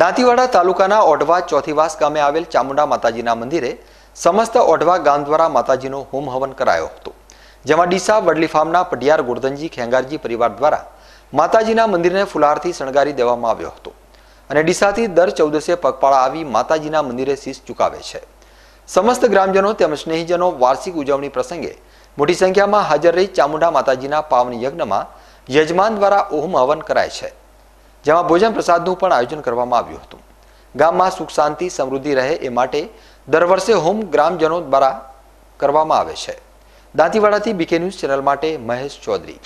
દાંતીવાડા તાલુકાના ઓઢવા ચોથીવાસ ગામે આવેલ ચામુંડા માતાજીના મંદિરે સમસ્ત ઓઢવા ગામ દ્વારા માતાજીનો હોમ હવન કરાયો હતો જેમાં ડીસા વડલી ફાર્મના પઢિયાર ગોરધનજી ખેંગારજી પરિવાર દ્વારા માતાજીના મંદિરને ફુલારથી શણગારી દેવામાં આવ્યો હતો અને ડીસાથી દર ચૌદસે પગપાળા આવી માતાજીના મંદિરે શીશ ચુકાવે છે સમસ્ત ગ્રામજનો તેમજ સ્નેહીજનો વાર્ષિક ઉજવણી પ્રસંગે મોટી સંખ્યામાં હાજર રહી ચામુંડા માતાજીના પાવન યજ્ઞમાં યજમાન દ્વારા ઓમ હવન કરાય છે જેમાં ભોજન પ્રસાદનું પણ આયોજન કરવામાં આવ્યું હતું ગામમાં સુખ શાંતિ સમૃદ્ધિ રહે એ માટે દર વર્ષે હોમ ગ્રામજનો દ્વારા કરવામાં આવે છે દાંતીવાડાથી બીકે ન્યૂઝ ચેનલ માટે મહેશ ચૌધરી